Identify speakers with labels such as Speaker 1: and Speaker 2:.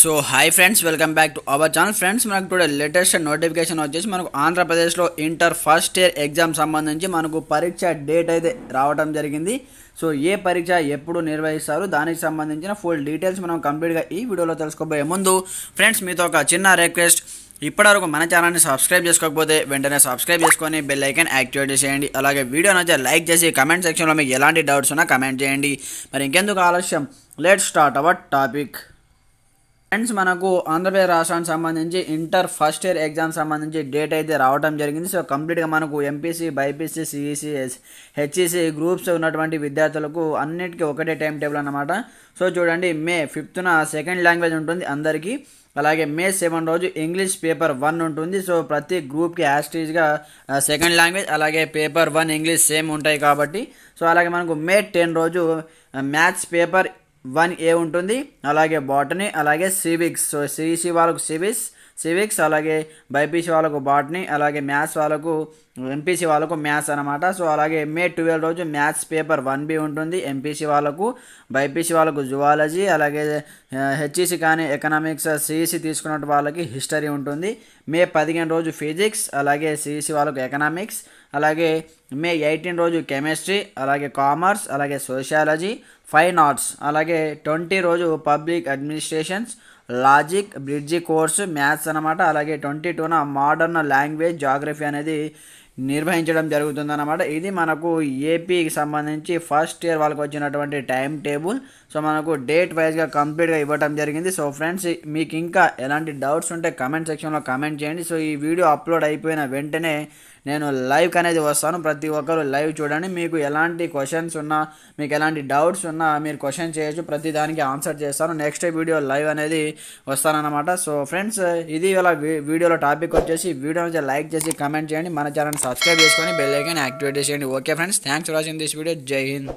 Speaker 1: so hi friends welcome back to our channel friends మనకు today latest notification వచ్చేసి మనకు ఆంధ్రప్రదేశ్లో ఇంటర్ ఫస్ట్ ఇయర్ ఎగ్జామ్ సంబంధించి మనకు పరీక్ష డేట్ అయితే రావడం జరిగింది సో ఏ పరీక్ష ఎప్పుడు నిర్వహిస్తారు దానికి సంబంధించిన ఫుల్ డీటెయిల్స్ మనం కంప్లీట్గా ఈ వీడియోలో తెలుసుకోబోయే ముందు ఫ్రెండ్స్ మీతో ఒక చిన్న రిక్వెస్ట్ ఇప్పటివరకు మన ఛానల్ని సబ్స్క్రైబ్ చేసుకోకపోతే వెంటనే సబ్స్క్రైబ్ చేసుకొని బెల్ ఐకన్ యాక్టివేట్ చేసేయండి అలాగే వీడియో నచ్చే లైక్ చేసి కమెంట్ సెక్షన్లో మీకు ఎలాంటి డౌట్స్ ఉన్నా కమెంట్ చేయండి మరి ఇంకెందుకు ఆలస్యం let start our topic friends మనకు ఆంధ్రప్రదేశ్ రాష్ట్రానికి సంబంధించి ఇంటర్ ఫస్ట్ ఇయర్ ఎగ్జామ్ సంబంధించి డేట్ అయితే రావడం జరిగింది సో కంప్లీట్గా మనకు MPC BiPC CEC HEC groups ఉన్నటువంటి విద్యార్థులకు అన్నిటికీ ఒకటే టైం టేబుల్ అనమాట సో చూడండి మే ఫిఫ్త్న సెకండ్ లాంగ్వేజ్ ఉంటుంది అందరికీ అలాగే మే సెవెన్ రోజు ఇంగ్లీష్ పేపర్ వన్ ఉంటుంది సో ప్రతి గ్రూప్కి యాస్టీజ్గా సెకండ్ లాంగ్వేజ్ అలాగే పేపర్ వన్ ఇంగ్లీష్ సేమ్ ఉంటాయి కాబట్టి సో అలాగే మనకు మే టెన్ రోజు మ్యాథ్స్ పేపర్ వన్ ఏ ఉంటుంది అలాగే బాటనీ అలాగే సివిక్స్ సో సిసి వాళ్ళకు సివిక్స్ సివిక్స్ అలాగే బైపీసీ వాళ్ళకు బాట్నీ అలాగే మ్యాథ్స్ వాళ్ళకు ఎంపీసీ వాళ్ళకు మ్యాథ్స్ అనమాట సో అలాగే మే ట్వెల్వ్ రోజు మ్యాథ్స్ పేపర్ వన్ బి ఉంటుంది ఎంపీసీ వాళ్ళకు బైపీసీ వాళ్ళకు జువాలజీ అలాగే హెచ్ఈసీ కానీ ఎకనామిక్స్ సిఈసీ తీసుకున్న వాళ్ళకి హిస్టరీ ఉంటుంది మే పదిహేను రోజు ఫిజిక్స్ అలాగే సిఈసీ వాళ్ళకు ఎకనామిక్స్ అలాగే మే ఎయిటీన్ రోజు కెమిస్ట్రీ అలాగే కామర్స్ అలాగే సోషాలజీ ఫైన్ ఆర్ట్స్ అలాగే ట్వంటీ రోజు public administrations logic bridge course maths అనమాట అలాగే ట్వంటీ టూన మోడర్న్ లాంగ్వేజ్ జాగ్రఫీ అనేది నిర్వహించడం జరుగుతుందన్నమాట ఇది మనకు ఏపీకి సంబంధించి ఫస్ట్ ఇయర్ వాళ్ళకి వచ్చినటువంటి టైం టేబుల్ సో మనకు డేట్ వైజ్గా కంప్లీట్గా ఇవ్వడం జరిగింది సో ఫ్రెండ్స్ మీకు ఇంకా ఎలాంటి డౌట్స్ ఉంటే కమెంట్ సెక్షన్లో కమెంట్ చేయండి సో ఈ వీడియో అప్లోడ్ అయిపోయిన వెంటనే నేను లైవ్కి అనేది వస్తాను ప్రతి ఒక్కరు లైవ్ చూడండి మీకు ఎలాంటి క్వశ్చన్స్ ఉన్నా మీకు ఎలాంటి డౌట్స్ ఉన్నా మీరు క్వశ్చన్ చేయొచ్చు ప్రతి దానికి ఆన్సర్ చేస్తాను నెక్స్ట్ వీడియో లైవ్ అనేది వస్తానన్నమాట సో ఫ్రెండ్స్ ఇది ఇలా వీడియోలో టాపిక్ వచ్చేసి వీడియో లైక్ చేసి కమెంట్ చేయండి మన ఛానల్ సబ్స్క్రైబ్ చేసుకొని బెల్ ఐకాన్ యాక్టివేట్ చేయండి okay friends thanks for watching this video జై హింద్